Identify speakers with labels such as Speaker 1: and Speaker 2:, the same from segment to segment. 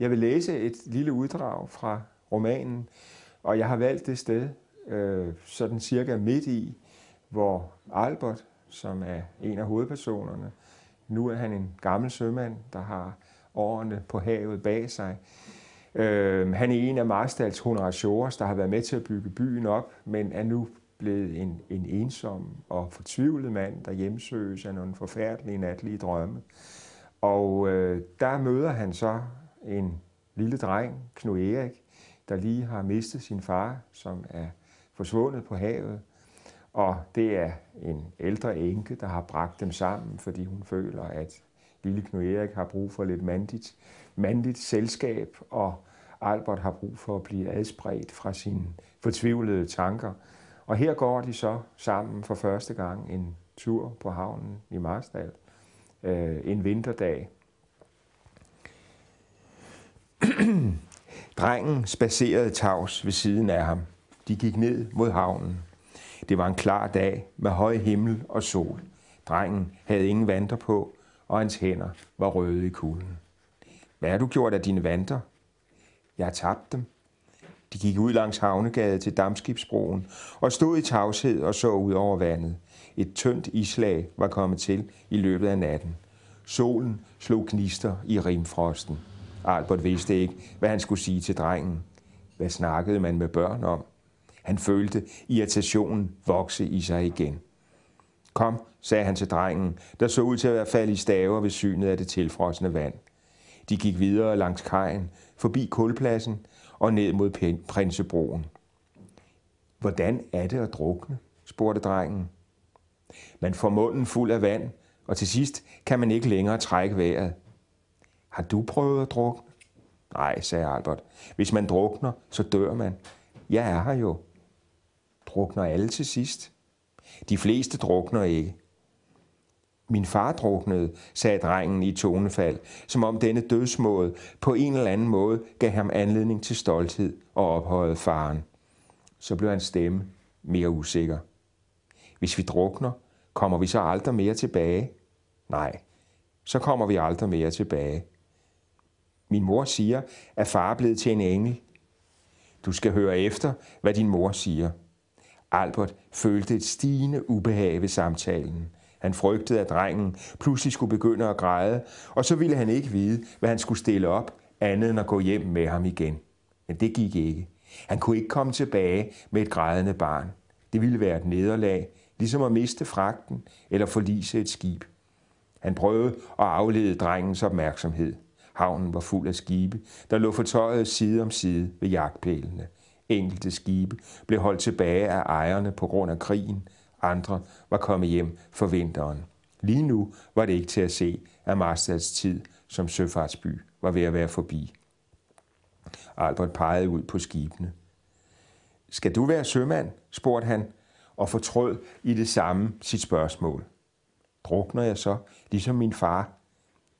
Speaker 1: Jeg vil læse et lille uddrag fra romanen, og jeg har valgt det sted, øh, sådan cirka midt i, hvor Albert, som er en af hovedpersonerne, nu er han en gammel sømand, der har årene på havet bag sig. Øh, han er en af Marstals honoratiores, der har været med til at bygge byen op, men er nu blevet en, en ensom og fortvivlet mand, der hjemsøges af nogle forfærdelige natlige drømme. Og øh, der møder han så en lille dreng, Knud Erik, der lige har mistet sin far, som er forsvundet på havet. Og det er en ældre enke, der har bragt dem sammen, fordi hun føler, at lille Knud Erik har brug for lidt mandigt, mandigt selskab, og Albert har brug for at blive adspredt fra sine fortvivlede tanker. Og her går de så sammen for første gang en tur på havnen i Marstal øh, en vinterdag. Drengen spacerede tavs ved siden af ham. De gik ned mod havnen. Det var en klar dag med høj himmel og sol. Drengen havde ingen vanter på, og hans hænder var røde i kulden. Hvad har du gjort af dine vanter? Jeg har tabt dem. De gik ud langs havnegade til Damskibsbroen og stod i tavshed og så ud over vandet. Et tyndt islag var kommet til i løbet af natten. Solen slog gnister i rimfrosten. Albert vidste ikke, hvad han skulle sige til drengen. Hvad snakkede man med børn om? Han følte irritationen vokse i sig igen. Kom, sagde han til drengen, der så ud til at være faldet i staver ved synet af det tilfrosne vand. De gik videre langs kajen, forbi kulpladsen og ned mod Prinsebroen. Hvordan er det at drukne? spurgte drengen. Man får munden fuld af vand, og til sidst kan man ikke længere trække vejret. Har du prøvet at drukne? Nej, sagde Albert. Hvis man drukner, så dør man. Jeg er her jo. Drukner alle til sidst? De fleste drukner ikke. Min far druknede, sagde drengen i tonefald, som om denne dødsmåde på en eller anden måde gav ham anledning til stolthed og ophøjede faren. Så blev hans stemme mere usikker. Hvis vi drukner, kommer vi så aldrig mere tilbage? Nej, så kommer vi aldrig mere tilbage. Min mor siger, at far er blevet til en engel. Du skal høre efter, hvad din mor siger. Albert følte et stigende ubehag ved samtalen. Han frygtede, at drengen pludselig skulle begynde at græde, og så ville han ikke vide, hvad han skulle stille op, andet end at gå hjem med ham igen. Men det gik ikke. Han kunne ikke komme tilbage med et grædende barn. Det ville være et nederlag, ligesom at miste fragten eller forlise et skib. Han prøvede at aflede drengens opmærksomhed. Havnen var fuld af skibe, der lå fortøjet side om side ved jagtpælene. Enkelte skibe blev holdt tilbage af ejerne på grund af krigen, andre var kommet hjem for vinteren. Lige nu var det ikke til at se, at Marstads tid som søfartsby var ved at være forbi. Albert pegede ud på skibene. Skal du være sømand? spurgte han, og fortrød i det samme sit spørgsmål. Drukner jeg så, ligesom min far,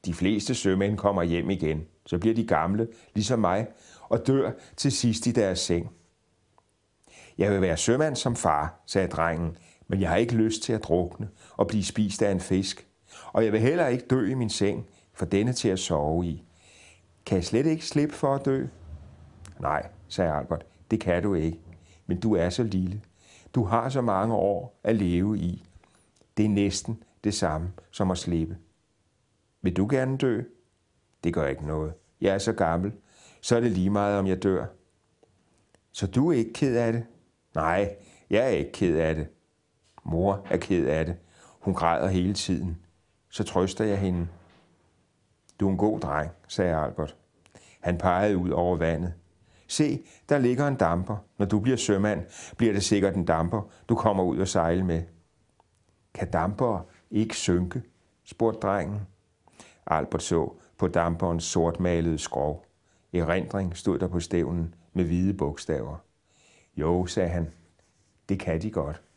Speaker 1: de fleste sømænd kommer hjem igen. Så bliver de gamle, ligesom mig, og dør til sidst i deres seng. Jeg vil være sømand som far, sagde drengen, men jeg har ikke lyst til at drukne og blive spist af en fisk. Og jeg vil heller ikke dø i min seng, for denne til at sove i. Kan jeg slet ikke slippe for at dø? Nej, sagde Albert, det kan du ikke. Men du er så lille. Du har så mange år at leve i. Det er næsten det samme som at slippe. Vil du gerne dø? Det gør ikke noget. Jeg er så gammel. Så er det lige meget, om jeg dør. Så du er ikke ked af det? Nej, jeg er ikke ked af det. Mor er ked af det. Hun græder hele tiden. Så trøster jeg hende. Du er en god dreng, sagde Albert. Han pegede ud over vandet. Se, der ligger en damper. Når du bliver sømand, bliver det sikkert en damper, du kommer ud og sejle med. Kan damper ikke synke? spurgte drengen. Albert så på damperens sortmalede skrov. Erindring stod der på stævnen med hvide bogstaver. Jo, sagde han, det kan de godt.